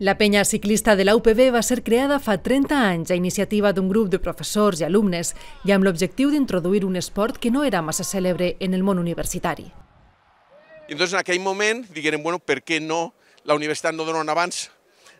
La penya ciclista de la UPB va ser creada fa 30 anys a iniciativa d'un grup de professors i alumnes i amb l'objectiu d'introduir un esport que no era massa cèlebre en el món universitari. I en aquell moment diguem, bueno, per què no la universitat no dona un avanç?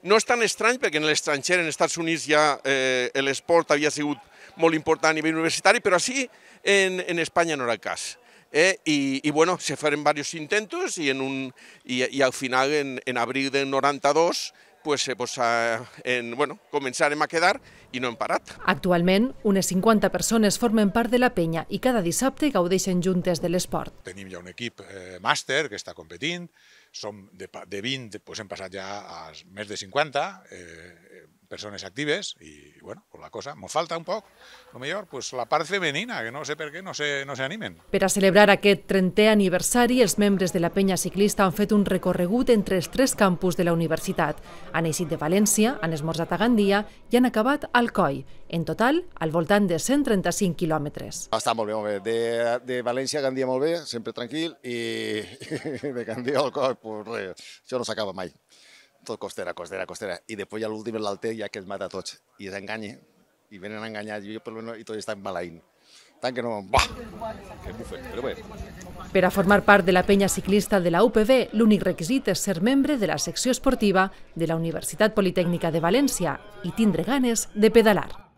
No és tan estrany perquè en l'estranger, en els Estats Units, ja eh, l'esport havia sigut molt important a nivell universitari, però així en, en Espanya no era el cas. Eh, I, I bueno, se feren varios intentos i, en un, i, i al final, en, en abril del 92, pues, eh, pues, ah, en, bueno, començarem a quedar i no hem parat. Actualment, unes 50 persones formen part de la penya i cada dissabte gaudeixen juntes de l'esport. Tenim ja un equip eh, màster que està competint, som de, de 20, pues, hem passat ja a més de 50, eh, persones actives i, bueno, pues la cosa, m'ho falta un poc, o millor, pues la part femenina, que no sé per què no se, no se animen. Per a celebrar aquest 30è aniversari, els membres de la penya ciclista han fet un recorregut entre els tres campus de la universitat. Han eixit de València, han esmorzat a Gandia i han acabat al Coi, en total, al voltant de 135 quilòmetres. Ah, està molt bé, molt bé. De, de València a Gandia molt bé, sempre tranquil, i de Gandia al Coi, pues res, això no s'acaba mai tot costera, costera, costera. I després ja l'últim, l'alter, ja que els mata tots. I es enganya. I venen enganyats, jo per menos, i tots estan balaint. Tant que no... Bah! Que bufe, però bé. Per a formar part de la penya ciclista de la UPB, l'únic requisit és ser membre de la secció esportiva de la Universitat Politècnica de València i tindre ganes de pedalar.